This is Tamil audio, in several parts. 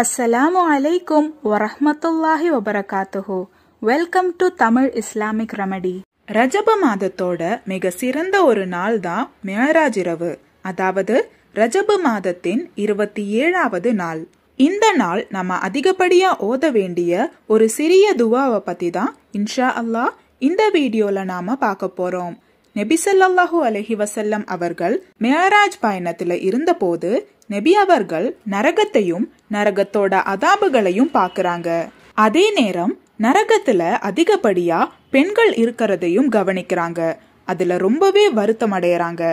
அஸ்ஸலாமு அலைக்கும் வரஹ்மத்துல்லாஹி வபரகாத்துஹு welcome to Tamil Islamic remedy Rajab மாதத்தோட மிக சிறந்த ஒரு நாள் தான் மேராஜ் இரவு அதாவது ரஜப மாதத்தின் இருபத்தி ஏழாவது நாள் இந்த நாள் நம்ம அதிகப்படியா ஓத வேண்டிய ஒரு சிறிய துவாவை பத்தி தான் இன்ஷா அல்லாஹ் இந்த வீடியோல நாம பார்க்க போறோம் நெபிசல்லாஹு அலஹி வசல்லம் அவர்கள் மேராஜ் பயணத்துல இருந்தபோது நெபி அவர்கள் நரகத்தையும் நரகத்தோட அதாபுகளையும் பாக்குறாங்க அதே நேரம் நரகத்துல அதிகப்படியா பெண்கள் இருக்கிறதையும் கவனிக்கிறாங்க அதுல ரொம்பவே வருத்தம் அடையறாங்க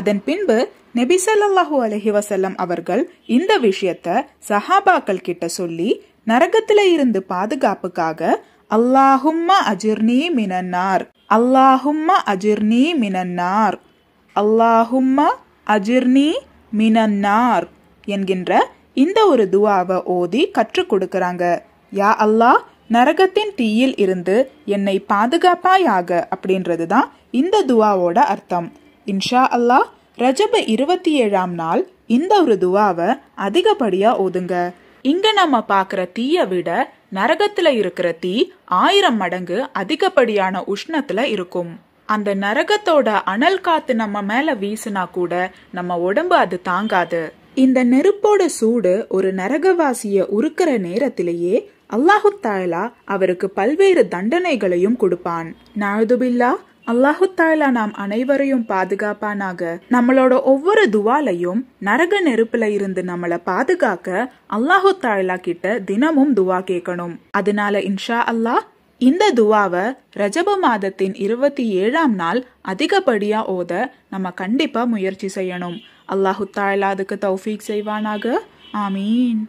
அதன் பின்பு நெபிசல்லாஹூ அலஹி வசல்லம் அவர்கள் இந்த விஷயத்த சஹாபாக்கள் கிட்ட சொல்லி நரகத்துல இருந்து பாதுகாப்புக்காக அல்லாஹும்மா அஜிர்னி மினன்னார் அல்லாஹும்ம அஜிர்னி மினன்னார் அல்லாஹும்ம அஜிர்னி மினன்னார் என்கின்ற இந்த ஒரு துவாவை ஓதி கற்றுக் கொடுக்கிறாங்க யா அல்லாஹ் நரகத்தின் தீயில் இருந்து என்னை பாதுகாப்பாயாக அப்படின்றது தான் இந்த துவாவோட அர்த்தம் இன்ஷா அல்லாஹ் ரஜப இருபத்தி ஏழாம் நாள் இந்த ஒரு துவாவை அதிகப்படியா ஓதுங்க இங்க நம்ம பாக்குற தீய விட நரகத்துல இருக்கிற தீ ஆயிரம் மடங்கு அதிகப்படியான உஷ்ணத்துல இருக்கும் அந்த நரகத்தோட அனல் காத்து நம்ம மேல வீசினா கூட நம்ம உடம்பு அது தாங்காது இந்த நெருப்போட சூடு ஒரு நரகவாசிய உருக்கிற நேரத்திலேயே அல்லாஹு தாயலா அவருக்கு பல்வேறு தண்டனைகளையும் கொடுப்பான் நாழுதுபில்லா அல்லாஹு தாலா நாம் அனைவரையும் பாதுகாப்பானாக நம்மளோட ஒவ்வொரு துவாலையும் நரக நெருப்புல இருந்து நம்மளை பாதுகாக்க அல்லாஹு தாலா கிட்ட தினமும் துவா கேட்கணும் அதனால இன்ஷா அல்லாஹ் இந்த துவாவை ரஜப மாதத்தின் இருபத்தி ஏழாம் நாள் அதிகப்படியா ஓத நம்ம கண்டிப்பா முயற்சி செய்யணும் அல்லாஹு தாலா அதுக்கு தௌஃபீக் செய்வானாக ஆமீன்